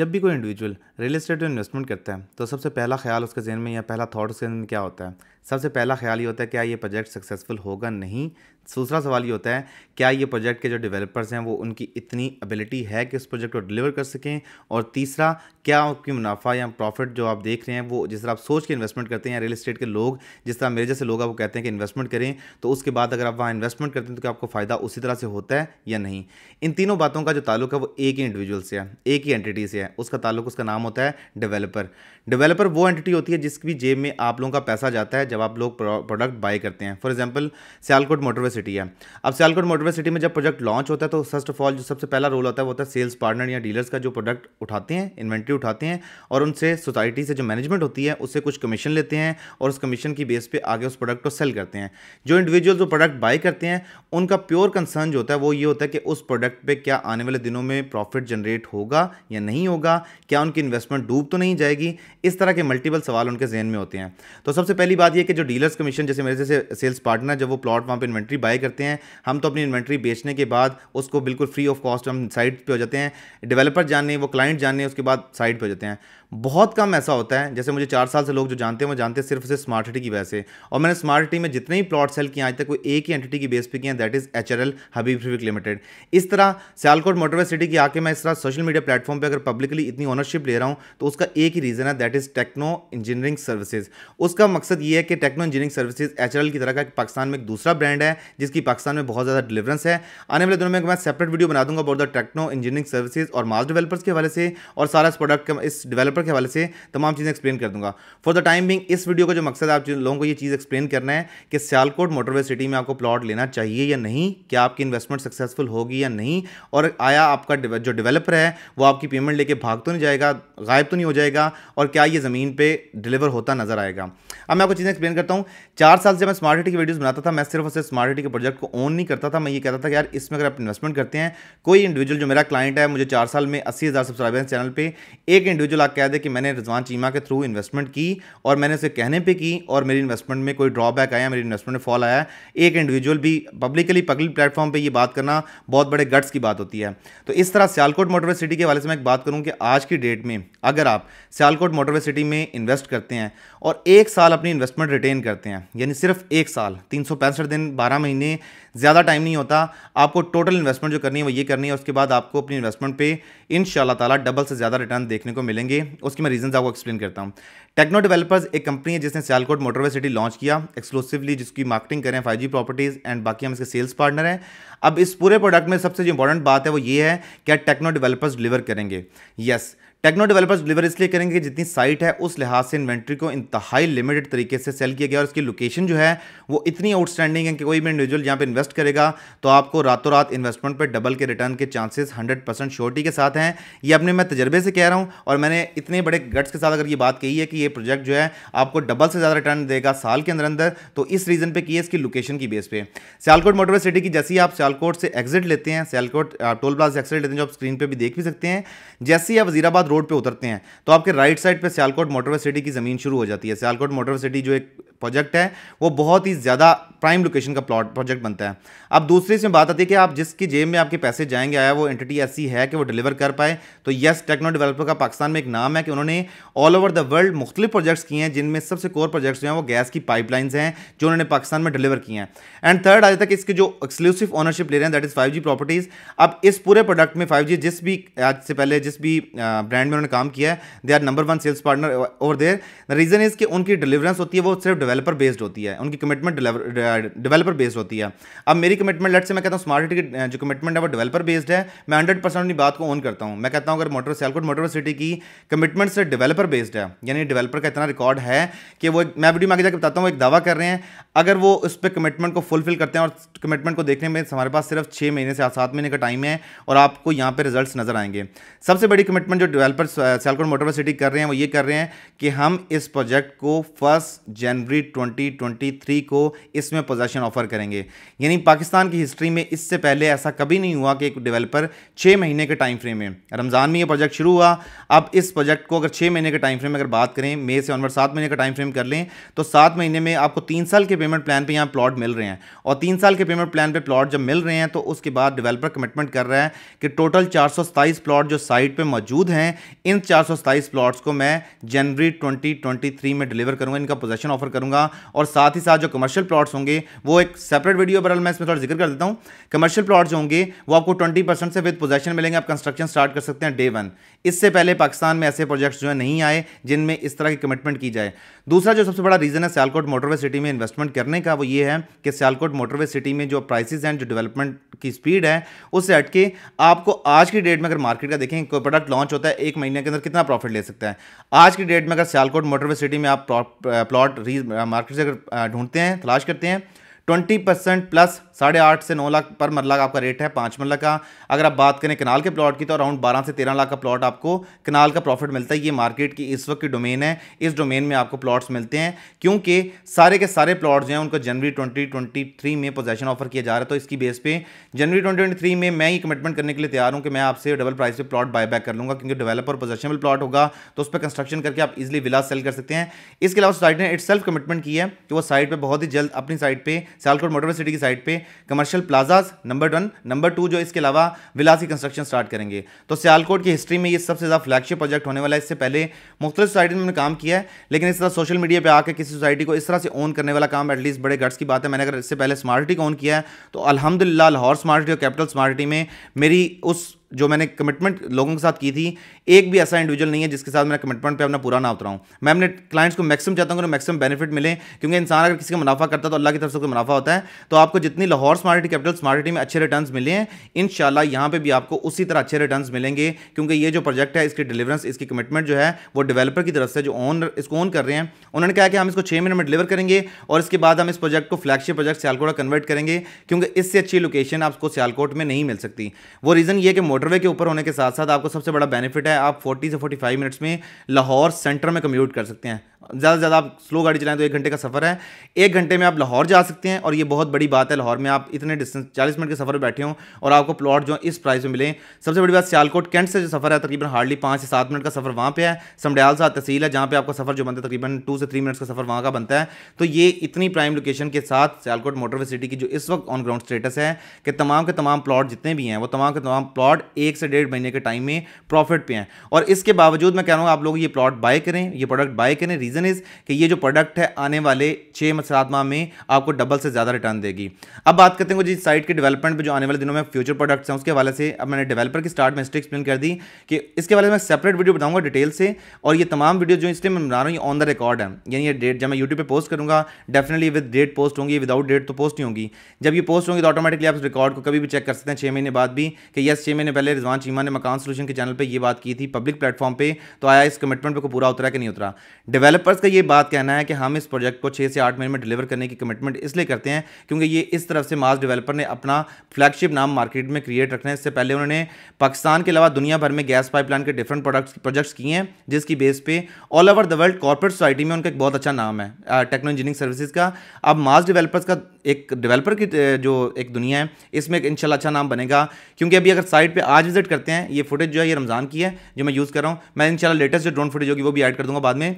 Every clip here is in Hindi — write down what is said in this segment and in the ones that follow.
जब भी कोई इंडिविजुअल रियल इस्टेट में इन्वेस्टमेंट करता है तो सबसे पहला ख्याल उसके जहन में या पहला थाट उसके जहन में क्या होता है सबसे पहला ख्याल ये होता है क्या ये प्रोजेक्ट सक्सेसफुल होगा नहीं दूसरा सवाल ये होता है क्या ये प्रोजेक्ट के जो डेवलपर्स हैं वो उनकी इतनी एबिलिटी है कि उस प्रोजेक्ट को डिलीवर कर सकें और तीसरा क्या आपकी मुनाफा या प्रॉफिट जो आप देख रहे हैं वो जिस तरह आप सोच के इन्वेस्टमेंट करते हैं रियल इस्टेट के लोग जिस तरह मेरे जैसे लोग आपको कहते हैं कि इन्वेस्टमेंट करें तो उसके बाद अगर आप वहाँ इन्वेस्टमेंट करते हैं तो क्या आपको फ़ायदा उसी तरह से होता है या नहीं इन तीनों बातों का जो ताल्लुक है वो एक ही इंडिविजुअल से है एक ही एंटिटी से है उसका ताल्लुक उसका नाम होता है डेवलपर डेवलपर वो एंटिटी होती है जिसकी जेब में आप लोगों का पैसा जाता है जब आप लोग प्रोडक्ट बाय करते हैं for example Sialkot motorway city है अब सियालकोट मोटरवे सिटी में जब प्रोजेक्ट लॉन्च होता है तो फर्स्ट ऑफ ऑल जो सबसे पहला रोल होता है वो होता है सेल्स पार्टनर या डीलर्स का जो प्रोडक्ट उठाते हैं इन्वेंट्री उठाते हैं और उनसे सोसाइटी से जो मैनेजमेंट होती है उससे कुछ कमीशन लेते हैं और उस कमीशन की बेस पर आगे उस प्रोडक्ट को सेल करते हैं जो इंडिविजुअल जो प्रोडक्ट बाई करते हैं उनका प्योर कंसर्न जो होता है वो ये होता है कि उस प्रोडक्ट पर क्या आने वाले दिनों में प्रॉफिट जनरेट होगा या नहीं होगा क्या उनकी इन्वेस्टमेंट डूब तो नहीं जाएगी इस तरह के मल्टीपल सवाल उनके जहन में होते हैं तो सबसे पहली बात यह कि जो डीलर्स कमीशन जैसे मेरे जैसे सेल्स पार्टनर जब वो प्लॉट वहाँ पर इन्वेंट्री बाय करते हैं हम तो अपनी इन्वेंट्री बेचने के बाद उसको बिल्कुल फ्री ऑफ कॉस्ट हम साइट पर हो जाते हैं डेवलपर जाने वो क्लाइंट जाने उसके बाद साइट पर हो जाते हैं बहुत कम ऐसा होता है जैसे मुझे चार साल से लोग जो जानते हैं वो जानते हैं सिर्फ से स्मार्ट सिटी की वजह से और मैंने स्मार्ट सिटी में जितने भी प्लॉट सेल किए आज तक वो एक ही एंटिटी की बेस पे किए हैं that is H R L Habib limited इस तरह सियालकोट मोटरवे सिटी की आके मैं इस तरह सोशल मीडिया प्लेटफॉर्म पर अगर पब्लिकली इतनी ऑनरशिप ले रहा हूँ तो उसका एक ही रीज़न है that is techno engineering services उसका मकसद ये है कि टेक्नो इंजीनियरिंग सर्विसेज एच की तरह का पाकिस्तान में एक दूसरा ब्रांड है जिसकी पाकिस्तान में बहुत ज़्यादा डिलीवरेंस है आने वाले दिनों में मैं सेपरेट वीडियो बना दूंगा about the techno engineering services और मास डेवलपर्स के हवाले से और सारा इस प्रोडक्ट इस डेवलपर चैप्टर के हवाले से तमाम चीज़ें एक्सप्लेन कर दूंगा फॉर द टाइम बिंग इस वीडियो का जो मकसद आप लोगों को ये चीज़ एक्सप्लेन करना है कि सियालकोट मोटरवे सिटी में आपको प्लॉट लेना चाहिए या नहीं क्या आपकी इन्वेस्टमेंट सक्सेसफुल होगी या नहीं और आया आपका जो डेवलपर है वो आपकी पेमेंट लेके भाग तो नहीं जाएगा गायब तो नहीं हो जाएगा और क्या ये ज़मीन पर डिलीवर होता नजर आएगा अब मैं आपको चीज़ें एक्सप्लेन करता हूँ चार साल से मैं स्मार्ट सिटी की वीडियोज़ बनाता था मैं सिर्फ और स्मार्ट सिटी के प्रोजेक्ट को ओन नहीं करता था मैं ये कहता था कि यार इसमें अगर आप इन्वेस्टमेंट करते हैं कोई इंडिविजुअल जो मेरा क्लाइंट है मुझे चार साल में अस्सी हज़ार सब्सक्राइबर चैनल पर एक इंडिविजुअल आप कह शायद है कि मैंने रिजवान चीमा के थ्रू इन्वेस्टमेंट की और मैंने उसे कहने पे की और मेरी इन्वेस्टमेंट में कोई ड्रॉबैक आया मेरी इन्वेस्टमेंट में फॉल आया एक इंडिविजुअल भी पब्लिकली पब्लिक प्लेटफॉर्म पर यह बात करना बहुत बड़े गट्स की बात होती है तो इस तरह सियालकोट मोटरवे सिटी के वाले से मैं एक बात करूँ कि आज की डेट में अगर आप सियालकोट मोटरवे सिटी में इन्वेस्ट करते हैं और एक साल अपनी इन्वेस्टमेंट रिटेन करते हैं यानी सिर्फ एक साल तीन दिन बारह महीने ज़्यादा टाइम नहीं होता आपको टोटल इन्वेस्टमेंट जो करनी है वो ये करनी है उसके बाद आपको अपनी इन्वेस्टमेंट पे इन ताला डबल से ज़्यादा रिटर्न देखने को मिलेंगे उसके मैं रीजन आपको एक्सप्लेन करता हूँ टेक्नो डेवलपर्स एक कंपनी है जिसने सियालकोट मोटरवे सिटी लॉन्च किया एक्सक्लूसिवली जिसकी मार्केटिंग करें फाइव प्रॉपर्टीज़ एंड बाकी हम इसके सेल्स पार्टनर हैं अब इस पूरे प्रोडक्ट में सबसे जो इंपॉर्टेंट बात है वो ये है क्या टेक्नो डेवलपर्स डिलीवर करेंगे yes yes, techno developers deliver इसलिए करेंगे कि जितनी साइट है उस लिहाज से इन्वेंट्री को इंतहाई लिमिटेड तरीके से सेल किया गया और इसकी लोकेशन जो है वो इतनी आउटस्टैंडिंग है कि कोई भी इंडिविजुअल यहाँ पे इन्वेस्ट करेगा तो आपको रातों रात इन्वेस्टमेंट पर डबल के रिटर्न के चांसेस हंड्रेड परसेंट श्योरिटी के साथ हैं ये अपने मैं तजर्बे से कह रहा हूँ और मैंने इतने बड़े गट्स के साथ अगर ये बात कही है कि ये प्रोजेक्ट जो है आपको डबल से ज़्यादा रिटर्न देगा साल के अंदर अंदर तो इस रीज़न पर किए इसकी लोकेशन की बेस पर सियालकोट मोटरवे सिटी की जैसी आप सियालकोट से एग्जिट लेते हैं सियालकोट टोल प्लाजा से एग्जिट लेते हैं जो आप स्क्रीन पर भी देख भी सकते हैं जैसे ही आप वजीराबाद रोड पे उतरते हैं तो आपके राइट साइड पे सियालकोट मोटरवे सिटी की ज़मीन शुरू हो जाती है सियालकोट मोटरवे सिटी जो एक प्रोजेक्ट है वो बहुत ही ज़्यादा प्राइम लोकेशन का प्लॉट प्रोजेक्ट बनता है अब दूसरी इसमें बात आती है कि आप जिसकी जेब में आपके पैसे जाएंगे आया वो एंटिटी ऐसी है कि वो डिलीवर कर पाए तो यस टेक्नो डेवलपर का पाकिस्तान में एक नाम है कि उन्होंने ऑल ओवर द वर्ल्ड मुख्तलिफ प्रोजेक्ट्स किए हैं जिनमें सबसे कोर प्रोजेक्ट्स हैं वो गैस की पाइपलाइंस हैं जो उन्होंने पाकिस्तान में डिलीवर किए हैं एंड थर्ड आज तक इसके जो एक्सक्लूसिव ऑनरशिप ले रहे हैं दैट इज़ फाइव प्रॉपर्टीज़ अब इस पूरे प्रोडक्ट में फाइव जिस भी आज से पहले जिस भी ब्रांड ब्रांड में उन्होंने काम किया है they are number one sales partner और देर द रीज़न इज़ कि उनकी डिलीवरेंस होती है वो सिर्फ डेवलपर बेस्ड होती है उनकी कमिटमेंट डेवलपर बेस्ड होती है अब मेरी कमिटमेंट लेट से मैं कहता हूँ स्मार्ट सिटी की जो कमिटमेंट है वो डेवलपर बेस्ड है मैं हंड्रेड परसेंट अपनी बात को ऑन करता हूँ मैं कहता हूँ अगर मोटर सियालकोट मोटर सिटी की कमिटमेंट सिर्फ डेवलपर बेस्ड है यानी डेवलपर का इतना रिकॉर्ड है कि वो मैं वीडियो में आगे जाकर बताता हूँ एक दावा कर रहे हैं अगर वो उस पर कमिटमेंट को फुलफिल करते हैं और कमिटमेंट को देखने में हमारे पास सिर्फ छः महीने से सात महीने का टाइम है और आपको यहाँ पर रिजल्ट नजर आएंगे सबसे बड़ी कमिटमेंट जो पर सियालकोट मोटरवे सिटी कर रहे हैं वो ये कर रहे हैं कि हम इस प्रोजेक्ट को फर्स्ट जनवरी 2023 को इसमें पोजेशन ऑफर करेंगे यानी पाकिस्तान की हिस्ट्री में इससे पहले ऐसा कभी नहीं हुआ कि एक डेवलपर छः महीने के टाइम फ्रेम में रमज़ान में ये प्रोजेक्ट शुरू हुआ अब इस प्रोजेक्ट को अगर छः महीने के टाइम फ्रेम में अगर बात करें मे से ऑनवर सात महीने का टाइम फ्रेम कर लें तो सात महीने में आपको तीन साल के पेमेंट प्लान पर यहाँ प्लॉट मिल रहे हैं और तीन साल के पेमेंट प्लान पर प्लॉट जब मिल रहे हैं तो उसके बाद डिवेलपर कमिटमेंट कर रहा है कि टोटल चार प्लॉट जो साइट पर मौजूद हैं इन चार प्लॉट्स को मैं जनवरी 2023 में डिलीवर करूंगा इनका पोजेशन ऑफर करूंगा और साथ ही साथ जो कमर्शियल प्लॉट्स होंगे वो एक सेपरेट वीडियो बरल मैं इसमें थोड़ा जिक्र कर देता हूँ कमर्शियल प्लॉट्स होंगे वो आपको ट्वेंटी परसेंट से विद पोजेशन मिलेंगे आप कंस्ट्रक्शन स्टार्ट कर सकते हैं डे वन इससे पहले पाकिस्तान में ऐसे प्रोजेक्ट्स जो है नहीं आए जिनमें इस तरह की कमिटमेंट की जाए दूसरा जो सबसे बड़ा रीज़न है सियालकोट मोटरवे सिटी में इन्वेस्टमेंट करने का वो ये है कि सियालकोट मोटरवे सिटी में जो प्राइसेस हैं जो डेवलपमेंट की स्पीड है उससे हटके आपको आज की डेट में अगर मार्केट का देखें कोई प्रोडक्ट लॉन्च होता है एक महीने के अंदर कितना प्रॉफिट ले सकता है आज की डेट में अगर सियालकोट मोटरवे सिटी में आप प्लॉट री मार्केट से अगर ढूंढते हैं तलाश करते हैं ट्वेंटी परसेंट प्लस साढ़े आठ से नौ लाख पर मरला मतलब का आपका रेट है पाँच मरला मतलब का अगर आप बात करें कनाल के प्लॉट की तो अराउंड बारह से तेरह लाख का प्लॉट आपको कनाल का प्रॉफिट मिलता है ये मार्केट की इस वक्त की डोमेन है इस डोमेन में आपको प्लॉट्स मिलते हैं क्योंकि सारे के सारे प्लॉट जो हैं उनको जनवरी ट्वेंटी में पोजेशन ऑफर किया जा रहा है तो इसकी बेस पर जनवरी ट्वेंटी में मैं ये कमिटमेंट करने के लिए तैयार हूँ कि मैं आपसे डबल प्राइस पर प्लॉट बाय बैक कर लूँगा क्योंकि डेवलपर पोजेशनल प्लॉट होगा तो उस पर कंस्ट्रक्शन करके आप इजिली विला सेल कर सकते हैं इसके अलावा साइड ने इट सेल्फ कमिटमेंट की है कि वो साइट पर बहुत ही जल्द अपनी साइट पर सियालकोट मोटर सिटी की साइड पे commercial plazas number one number two जो इसके अलावा विलासी कंस्ट्रक्शन स्टार्ट करेंगे तो सियालकोट की हिस्ट्री में ये सबसे ज़्यादा फ्लैगशिप प्रोजेक्ट होने वाला है इससे पहले मुख्तलि सोसाइटी में काम किया है लेकिन इस तरह सोशल मीडिया पर आकर किसी सोसाइटी को इस तरह से ओन करने वाला काम एटलीस्ट बड़े गट्स की बात है मैंने अगर इससे पहले स्मार्ट सिटी को ओन किया है तो अलहमदिल्ला लाहौर स्मार्ट सिटी और कैपिटल स्मार्ट सिटी में मेरी उस जो मैंने कमिटमेंट लोगों के साथ की थी एक भी ऐसा इंडिविजुअल नहीं है जिसके साथ मैं कमिटमेंट पे अपना पूरा ना उतरा हूँ मैं अपने क्लाइंट्स को मैक्सिमम चाहता हूँ कि मैक्सिमम बेनिफिट मिले क्योंकि इंसान अगर किसी का मुनाफा करता है तो अल्लाह की तरफ से मुनाफा होता है तो आपको जितनी लाहौर स्मार्ट कैपिटल स्मार्ट में अच्छे रिटर्न मिले हैं इन शाला यहाँ पर भी आपको उसी तरह अच्छे रिटर्न मिलेंगे क्योंकि ये जो प्रोजेक्ट है इसकी डिलीवरेंस इसकी कमिटमेंट जो है वो डेवलपर की तरफ से जो ऑन इसको ऑन कर रहे हैं उन्होंने कहा कि हम इसको छः महीने में डिलीवर करेंगे और इसके बाद हम इस प्रोजेक्ट को फ्लैगशिप प्रोजेक्ट सियालकोटा कन्वर्ट करेंगे क्योंकि इससे अच्छी लोकेशन आपको सियालकोट में नहीं मिल सकती वो रीज़न ये कि मोटरवे के ऊपर होने के साथ साथ आपको सबसे बड़ा बेनिफिट है आप 40 से 45 मिनट्स में लाहौर सेंटर में कम्यूट कर सकते हैं ज़्यादा से ज़्यादा आप स्लो गाड़ी चलाएं तो एक घंटे का सफ़र है एक घंटे में आप लाहौर जा सकते हैं और ये बहुत बड़ी बात है लाहौर में आप इतने डिस्टेंस चालीस मिनट के सफ़र में बैठे हों और आपको प्लॉट जो इस प्राइस में मिले सबसे बड़ी बात सियालकोट कैंट से जो सफ़र है तकरीबन हार्डली पाँच से सात मिनट का सफ़र वहाँ पर है समडयाल सा तहसील है जहाँ पर आपका सफ़र जो बनता है तकरीबन टू से थ्री मिनट्स का सफ़र वहाँ का बनता है तो ये इतनी प्राइम लोकेशन के साथ सियालकोट मोटरवे सिटी की जो इस वक्त ऑन ग्राउंड स्टेटस है कि तमाम के तमाम प्लॉट जितने भी हैं वो तमाम के तमाम प्लॉट एक से डेढ़ महीने के टाइम में प्रॉफिट पे हैं और इसके बावजूद मैं कह रहा हूँ आप लोग ये प्लॉट बाय करें ये प्रोडक्ट बाय करें रीज़न रीज़न इज़ कि ये जो प्रोडक्ट है आने वाले छः सात माह में आपको डबल से ज़्यादा रिटर्न देगी अब बात करते हैं जिस साइट के डेवलपमेंट पर जो आने वाले दिनों में फ्यूचर प्रोडक्ट्स हैं उसके हवाले से अब मैंने डेवलपर की स्टार्ट में हिस्ट्री एक्सप्लेन कर दी कि इसके बारे में सेपरेट वीडियो बताऊँगा डिटेल से और ये तमाम वीडियो जो इसलिए मैं बना रहा हूँ ये ऑन द रिकॉर्ड है यानी ये डेट जब मैं यूट्यूब पर पोस्ट करूँगा डेफिनेटली विद डेट पोस्ट होंगी विदाउट डेट तो पोस्ट नहीं होंगी जब ये पोस्ट होंगी तो ऑटोमेटिकली आप रिकॉर्ड को कभी भी चेक कर सकते हैं छः महीने बाद भी कि यस छः महीने पहले रिजवान चीमा ने मकान सोल्यूशन के चैनल पर यह बात की थी पब्लिक प्लेटफॉर्म पर तो आया इस कमिटमेंट पर पूरा उतरा कि नहीं उतरा डेवलपर डेवलपर्स का ये बात कहना है कि हम इस प्रोजेक्ट को छः से आठ महीने में डिलीवर करने की कमिटमेंट इसलिए करते हैं क्योंकि ये इस तरफ से मास डेवलपर ने अपना फ्लैगशिप नाम मार्केट में क्रिएट रखना है इससे पहले उन्होंने पाकिस्तान के अलावा दुनिया भर में गैस पाइपलाइन के डिफरेंट प्रोडक्ट्स प्रोजेक्ट्स किए हैं जिसकी बेस पे all over the world corporate society में उनका एक बहुत अच्छा नाम है टेक्नो इंजीनियरिंग सर्विसेज का अब मास डेवलपर्स का एक डेवलपर की जो एक दुनिया है इसमें एक इनशाला अच्छा नाम बनेगा क्योंकि अभी अगर साइट पर आज विजिट करते हैं ये फुटेज जो है ये रमज़ान की है जो मैं यूज़ कर रहा हूँ मैं इनशाला लेटेस्ट जो ड्रोन फुटेज होगी वो भी ऐड कर दूंगा बाद में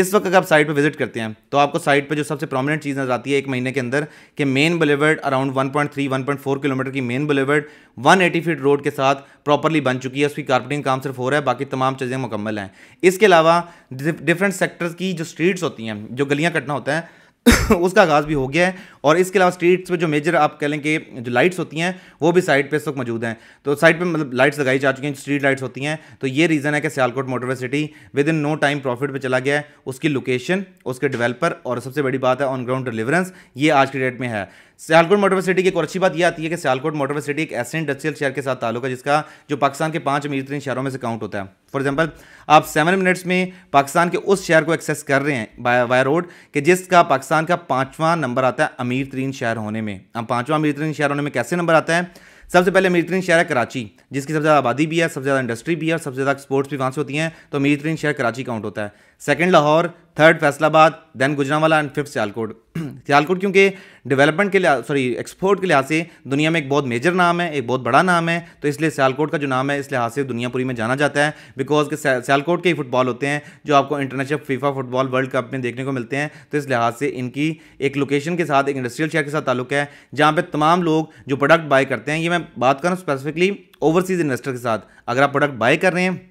इस वक्त अगर आप साइट पर विजिट करते हैं तो आपको साइट पर जो सबसे प्रोमिनेंट चीज़ नजर आती है एक महीने के अंदर कि मेन बलेवर्ड अराउंड 1.3 1.4 किलोमीटर की मेन वन 180 फीट रोड के साथ प्रॉपरली बन चुकी है उसकी कारपेटिंग काम सिर्फ हो रहा है बाकी तमाम चीज़ें मुकम्मल हैं इसके अलावा डिफरेंट सेक्टर्स की जो स्ट्रीट्स होती हैं जो गलियाँ कटना होता है उसका आगाज़ भी हो गया है और इसके अलावा स्ट्रीट्स पे जो मेजर आप कह लें कि जो लाइट्स होती हैं वो भी साइड पे इस वक्त मौजूद हैं तो साइड पे मतलब लाइट्स लगाई जा चुकी हैं स्ट्रीट लाइट्स होती हैं तो ये रीज़न है कि Sialkot motorway city within no time profit पे चला गया है उसकी लोकेशन उसके डेवलपर और सबसे बड़ी बात है ऑन ग्राउंड डिलीवरेंस ये आज की डेट में है सियालकोट मोटर सिटी की एक और अच्छी बात यह आती है कि सियालकोट मोटर सिटी एक ऐसे इंडस्ट्रियल शहर के साथ ताल्लुक है जिसका जो पाकिस्तान के पांच अमीर तरीन शहरों में से काउंट होता है फॉर एग्जाम्पल आप सेवन मिनट्स में पाकिस्तान के उस शहर को एक्सेस कर रहे हैं बाय रोड कि जिसका पाकिस्तान का पाँचवा नंबर आता है अमीर तरीन शहर होने में अब पाँचवा अमीर तरीन शहर होने में कैसे नंबर आता है सबसे पहले अमीर तरीन शहर है कराची जिसकी सबसे ज़्यादा आबादी भी है सबसे ज़्यादा इंडस्ट्री भी है और सबसे ज़्यादा एक्सपोर्ट्स भी वहाँ से होती हैं तो अमीर तरीन शहर कराची काउंट होता है second Lahore third Faisalabad then Gujranwala and fifth Sialkot Sialkot क्योंकि डेवलपमेंट के लिहाज सॉरी एक्सपोर्ट के लिहाज से दुनिया में एक बहुत मेजर नाम है एक बहुत बड़ा नाम है तो इसलिए सियालकोट का जो नाम है इस लिहाज से दुनिया पूरी में जाना जाता है बिकॉज के सियालकोट के ही फुटबॉल होते हैं जो आपको international FIFA football World Cup में देखने को मिलते हैं तो इस लिहाज से इनकी एक लोकेशन के साथ एक इंडस्ट्रियल शहर के साथ ताल्लुक है जहाँ पर तमाम लोग जो प्रोडक्ट बाय करते हैं ये मैं बात करूँ स्पेसिफिकली ओवरसीज़ इन्वेस्टर के साथ अगर आप प्रोडक्ट बाय कर रहे हैं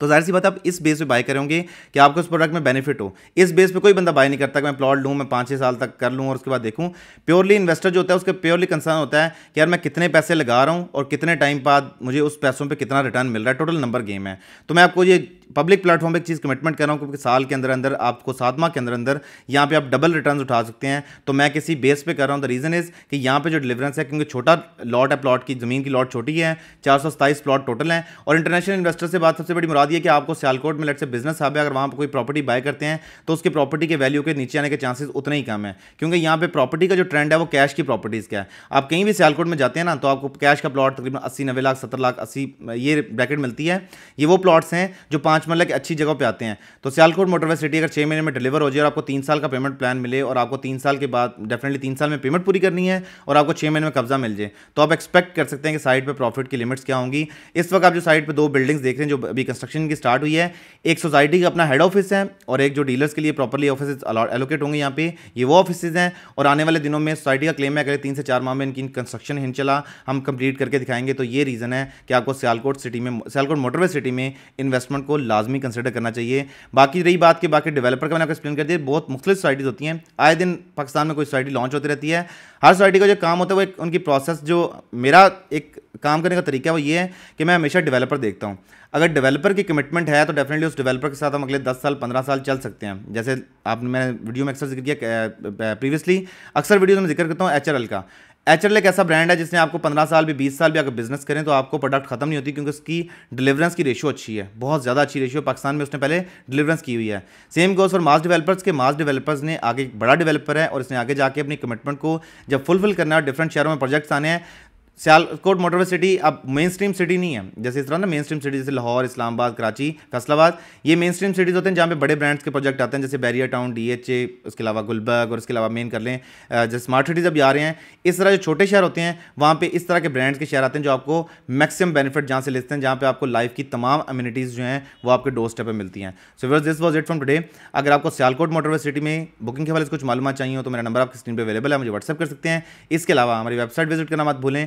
तो जाहिर सी बात आप इस बेस पे बाय करेंगे कि आपको उस प्रोडक्ट में बेनिफिट हो इस बेस पे कोई बंदा बाय नहीं करता कि मैं प्लॉट लूँ मैं पाँच छः साल तक कर लूँ और उसके बाद देखूँ प्योरली इन्वेस्टर जो होता है उसके प्योरली कंसर्न होता है कि यार मैं कितने पैसे लगा रहा हूँ और कितने टाइम बाद मुझे उस पैसों पर कितना रिटर्न मिल रहा है टोटल नंबर गेम है तो मैं आपको ये पब्लिक प्लेटफॉर्म पर एक चीज़ कमिटमेंट कर रहा हूँ क्योंकि साल के अंदर अंदर आपको सात माह के अंदर अंदर यहाँ पे आप डबल रिटर्न उठा सकते हैं तो मैं किसी बेस पे कर रहा हूँ द रीज़न इज़ कि यहाँ पे जो डिलीवरेंस है क्योंकि छोटा लॉट है प्लॉट की ज़मीन की लॉट छोटी है चार सौ सत्ताईस प्लॉट टोटल हैं और इंटरनेशनल इन्वेस्टर से बात सबसे बड़ी मुराद ये कि आपको सियालकोट में लट से बिजनेस आप है अगर वहाँ पर कोई प्रॉपर्टी बाय करते हैं तो उसकी प्रॉपर्टी के वैल्यू के नीचे आने के चांसेस उतने ही कम है क्योंकि यहाँ पर प्रॉपर्टी का जो ट्रेंड है वो कैश की प्रॉपर्टीज़ का है आप कहीं भी सियालकोट में जाते हैं ना तो आपको कैश का प्लॉट तकरीबन अस्सी नब्बे लाख सत्तर लाख अस्सी ये ब्रैकेट मिलती है ये वो प्लॉट्स हैं जो पाँच की अच्छी जगह पर आते हैं तो सियालकोट मोटरवे सिटी अगर छः महीने में डिलीवर हो जाए और आपको तीन साल का पेमेंट प्लान मिले और आपको तीन साल के बाद डेफिनेटली तीन साल में पेमेंट पूरी करनी है और आपको छः महीने में कब्जा मिल जाए तो आप एक्सपेक्ट कर सकते हैं कि साइड पर प्रॉफिट की लिमिट्स क्या होंगी इस वक्त आप जो साइड पर दो बिल्डिंग्स देख रहे हैं जो अभी कंस्ट्रक्शन की स्टार्ट हुई है एक सोसाइटी का अपना हेड ऑफिस है और एक जो डीलर्स के लिए प्रॉपरली ऑफिस एलोकेट होंगे यहाँ पे ये वो ऑफिस हैं और आने वाले दिनों में सोसाइटी का क्लेम है अगर तीन से चार माह में इनकी कंस्ट्रक्शन हिंद चला हम कंप्लीट करके दिखाएंगे तो ये रीज़न है कि आपको सियालकोट सिटी में सियालकोट मोटरवे सिटी में इन्वेस्टमेंट को लाजमी कंसिडर करना चाहिए बाकी रही बात कि बाकी डेवलपर का मैंने आपको एक्सप्लेन कर दिया बहुत मुख्तलिफ सोसाइटीज़ होती हैं आए दिन पाकिस्तान में कोई सोसाइटी लॉन्च होती रहती है हर सोसाइटी का जो काम होता है वो एक उनकी प्रोसेस जो मेरा एक काम करने का तरीका है वो ये है कि मैं हमेशा डेवलपर देखता हूँ अगर डेवलपर की कमिटमेंट है तो डेफिनेटली उस डेवलपर के साथ हम अगले 10 साल 15 साल चल सकते हैं जैसे आपने मैंने वीडियो में अक्सर जिक्र किया प्रीवियसली अक्सर वीडियो में जिक्र करता हूँ एच का एचरल एक ऐसा ब्रांड है जिसने आपको पंद्रह साल भी बीस साल भी अगर बिजनेस करें तो आपको प्रोडक्ट खत्म नहीं होती क्योंकि उसकी डिलीवरेंस की रेशियो अच्छी है बहुत ज़्यादा अच्छी रेशियो पाकिस्तान में उसने पहले डिलीवरेंस की हुई है same goes for mass developers के मास डेवलपर्स ने आगे एक बड़ा डेवलपर है और इसने आगे जाके अपनी कमिटमेंट को जब फुलफिल करना है डिफरेंट शहरों में प्रोजेक्ट्स आने हैं सियालकोट मोटरवे सिटी अब मेन स्ट्रीम सिटी नहीं है जैसे इस तरह ना मेन स्ट्रीम सिटी जैसे लाहौर इस्लामाबाद कराची फैसलाबाद ये मेन स्ट्रीम सिटीज़ होते हैं जहाँ पे बड़े ब्रांड्स के प्रोजेक्ट आते हैं जैसे Bahria town D H A उसके अलावा गुलबर्ग और उसके अलावा मेन कर लें जैसे स्मार्ट सिटीज़ अब आ रहे हैं इस तरह जो छोटे शहर होते हैं वहाँ पर इस तरह के ब्रांड्स के शहर आते हैं जो आपको मैक्सिमम बेनिफिट जहाँ से लेते हैं जहाँ पर आपको लाइफ की तमाम अम्यूनिटीज़ जो हैं वो आपके डोर स्टेप पर मिलती हैं so viewers this was it from today अगर आपको सियालकोट मोटरवे सिटी में बुकिंग के हवाले से कुछ मालूम चाहिए हो तो मेरा नंबर आपकी स्क्रीन पर अवेलेबल है मुझे व्हाट्सअप कर सकते हैं इसके अलावा हमारी वेबसाइट विजिट करना मत भूलें